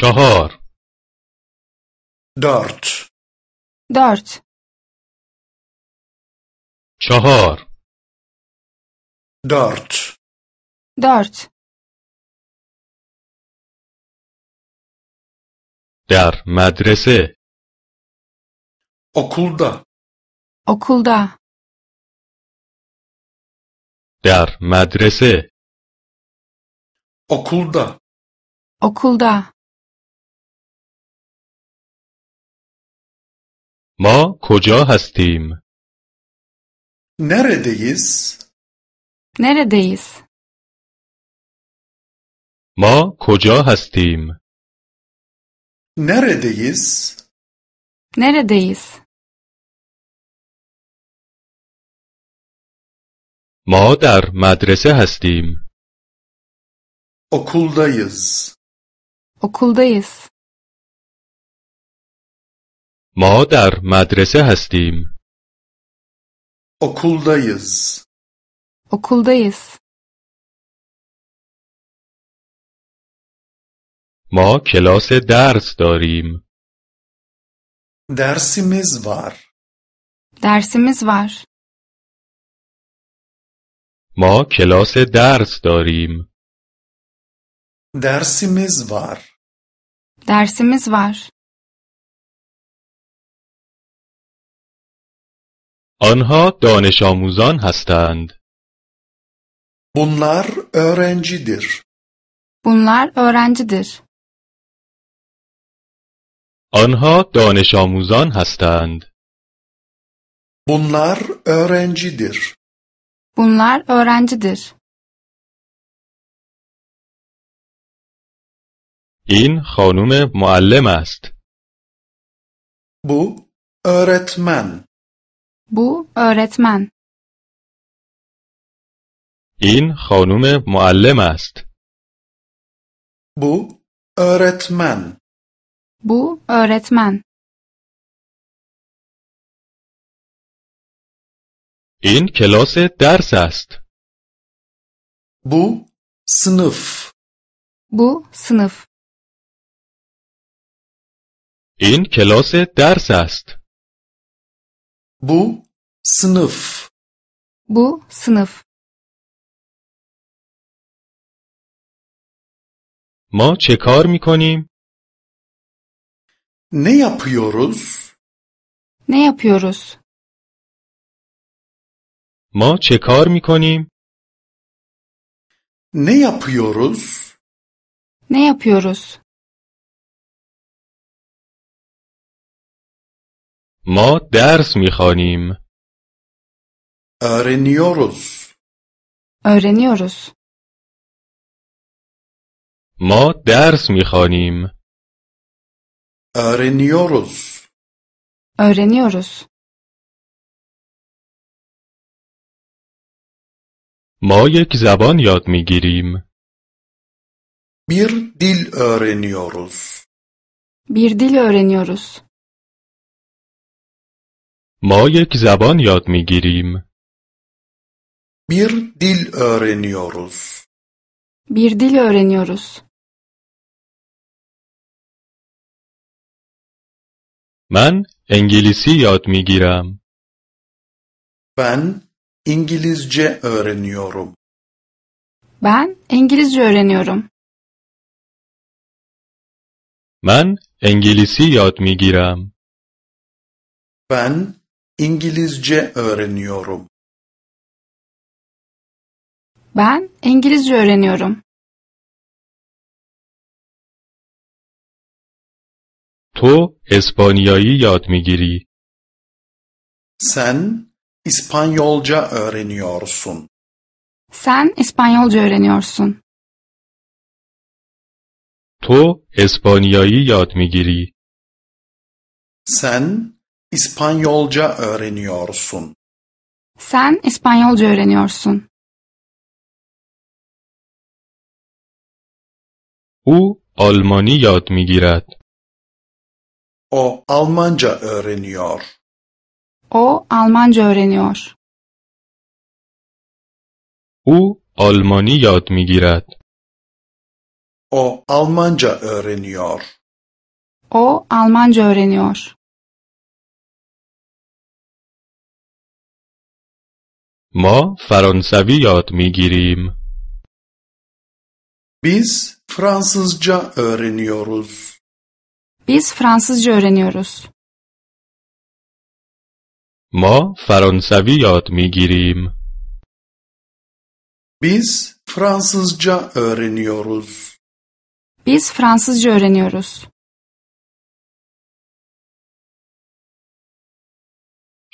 چهار دارت دارت چهار دارت دارت در مدرسه okulda okulda در مدرسه okulda okulda ما کجا هستیم؟ نردیس نردیس ما کجا هستیم؟ نردیس نردیس ما در مدرسه هستیم. اکولدایز. اکولدایز. ما در مدرسه هستیم. اکولدایز. دایز ما کلاس درس داریم. درسی مزوار. درسی مزوار. ما کلاس درس داریم. درسی مزوار. درسی مزوار. آنها دانش آموزان هستند. بونلر öğrencidir. Bunlar öğrencidir. آنها دانش آموزان هستند. بونلر öğrencidir. بونلر öğrencidir. این خانم معلم است. بو، öğretmen. بو، آرتمن. این خانم معلم است. بو، آرتمن. بو، آرتمن. این کلاس درس است. بو، سنف بو، سنف این کلاس درس است. Bu sınıf. Bu sınıf. ما چه کار میکنیم؟ Ne yapıyoruz? Ne yapıyoruz? ما چه کار میکنیم؟ Ne yapıyoruz? Ne yapıyoruz? ما درس میخوانیم. Öğreniyoruz. Öğreniyoruz. ما درس میخوانیم. Öğreniyoruz. Öğreniyoruz. ما یک زبان یاد میگیریم. Bir dil öğreniyoruz. Bir dil öğreniyoruz. ما یک زبان یاد میگیریم. Bir dil öğreniyoruz. Bir dil öğreniyoruz. من انگلیسی یاد میگیرم. Ben İngilizce öğreniyorum. Ben İngilizce öğreniyorum. من انگلیسی یاد میگیرم. Ben İngilizce öğreniyorum. Ben İngilizce öğreniyorum. تو اسپانیایی یاد میگیری. Sen İspanyolca öğreniyorsun. Sen İspanyolca öğreniyorsun. تو اسپانیایی یاد میگیری. Sen İspanyolca öğreniyorsun. Sen İspanyolca öğreniyorsun. او آلمانی یاد میگیرد. O Almanca öğreniyor. O Almanca öğreniyor. او آلمانی یاد میگیرد. O Almanca öğreniyor. O Almanca öğreniyor. ما فرانسوی یاد میگیریم. Biz Fransızca öğreniyoruz. Biz Fransızca öğreniyoruz. ما فرانسوی یاد میگیریم. Biz Fransızca öğreniyoruz. Biz Fransızca öğreniyoruz.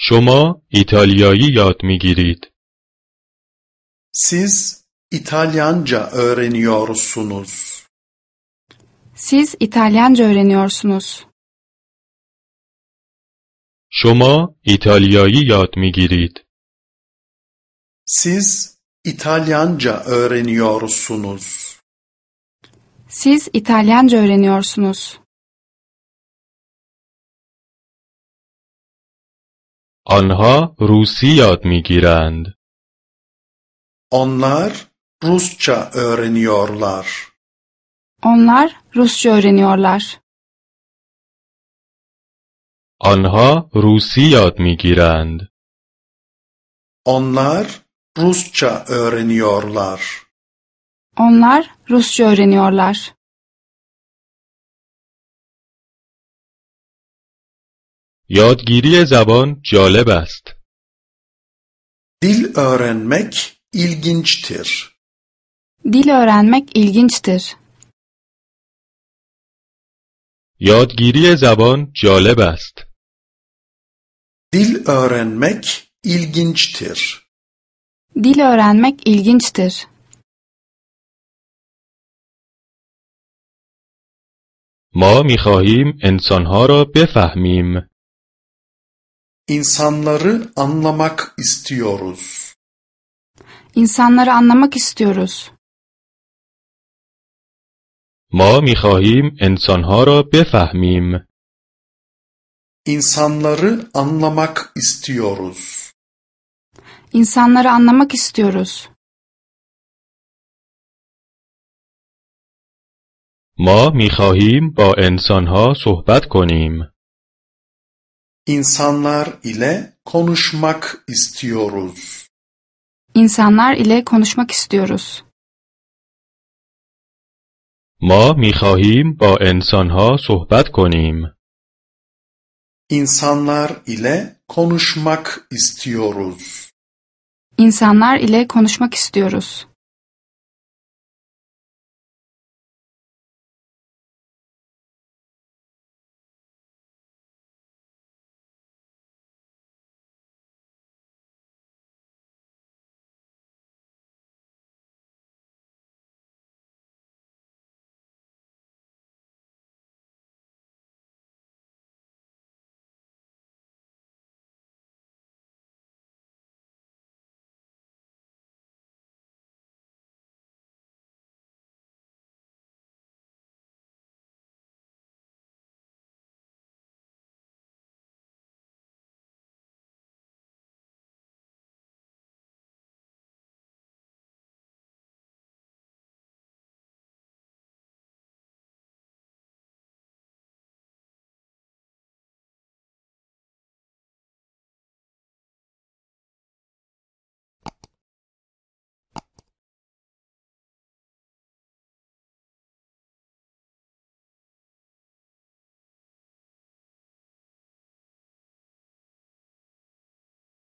Şoma İtalyayı yad mi girید. Siz İtalyanca öğreniyorsunuz. Siz İtalyanca öğreniyorsunuz. Şoma İtalyayı yad mi girید. Siz İtalyanca öğreniyorsunuz. Siz İtalyanca öğreniyorsunuz. آنها روسی یاد میگیرند. Onlar Rusça öğreniyorlar. Onlar Rusça öğreniyorlar. آنها روسی یاد میگیرند. Onlar Rusça öğreniyorlar. Onlar Rusça öğreniyorlar. یادگیری زبان جالب است. دیل آرنمک ایلگینچتر دیل آرنمک یادگیری زبان جالب است. دیل آرنمک ایلگینچتر دیل آرنمک ایلگینچتر ما می خواهیم انسانها را بفهمیم. İnsanları anlamak istiyoruz. İnsanları anlamak istiyoruz. ما میخواهیم انسانها را بفهمیم. İnsanları anlamak istiyoruz. İnsanları anlamak istiyoruz. ما میخواهیم با انسانها صحبت کنیم. İnsanlar ile konuşmak istiyoruz. İnsanlar ile konuşmak istiyoruz. ما میخواهیم ba insanha sohbet کنیم. İnsanlar ile konuşmak istiyoruz. İnsanlar ile konuşmak istiyoruz.